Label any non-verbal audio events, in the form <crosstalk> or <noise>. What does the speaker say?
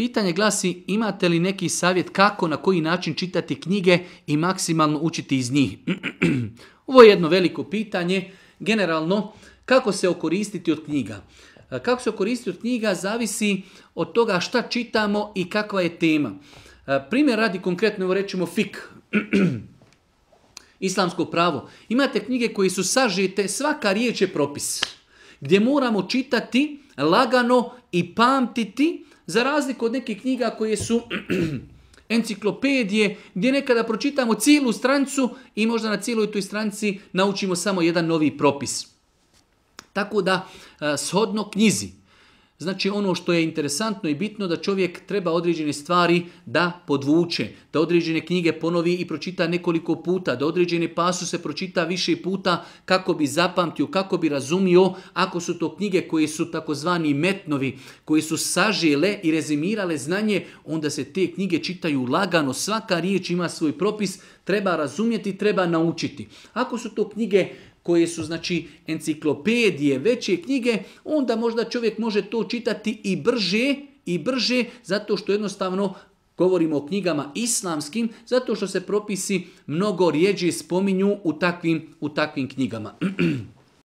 Pitanje glasi imate li neki savjet kako, na koji način čitati knjige i maksimalno učiti iz njih? <clears throat> Ovo je jedno veliko pitanje. Generalno, kako se okoristiti od knjiga? E, kako se okoristiti od knjiga zavisi od toga šta čitamo i kakva je tema. E, primjer radi konkretno, rećemo fik. <clears throat> Islamsko pravo. Imate knjige koje su sažete, svaka riječ je propis. Gdje moramo čitati lagano i pamtiti, za razliku od nekih knjiga koje su <clears throat> enciklopedije, gdje nekada pročitamo cijelu strancu i možda na cijeloj toj stranci naučimo samo jedan novi propis. Tako da, eh, shodno knjizi, Znači ono što je interesantno i bitno da čovjek treba određene stvari da podvuče, da određene knjige ponovi i pročita nekoliko puta, da određene se pročita više puta kako bi zapamtio, kako bi razumio ako su to knjige koje su takozvani metnovi, koje su sažele i rezimirale znanje, onda se te knjige čitaju lagano, svaka riječ ima svoj propis, treba razumjeti, treba naučiti. Ako su to knjige koje su znači enciklopedije, veće knjige, onda možda čovjek može to čitati i brže, i brže, zato što jednostavno govorimo o knjigama islamskim, zato što se propisi mnogo rijeđe spominju u takvim, u takvim knjigama. <clears throat>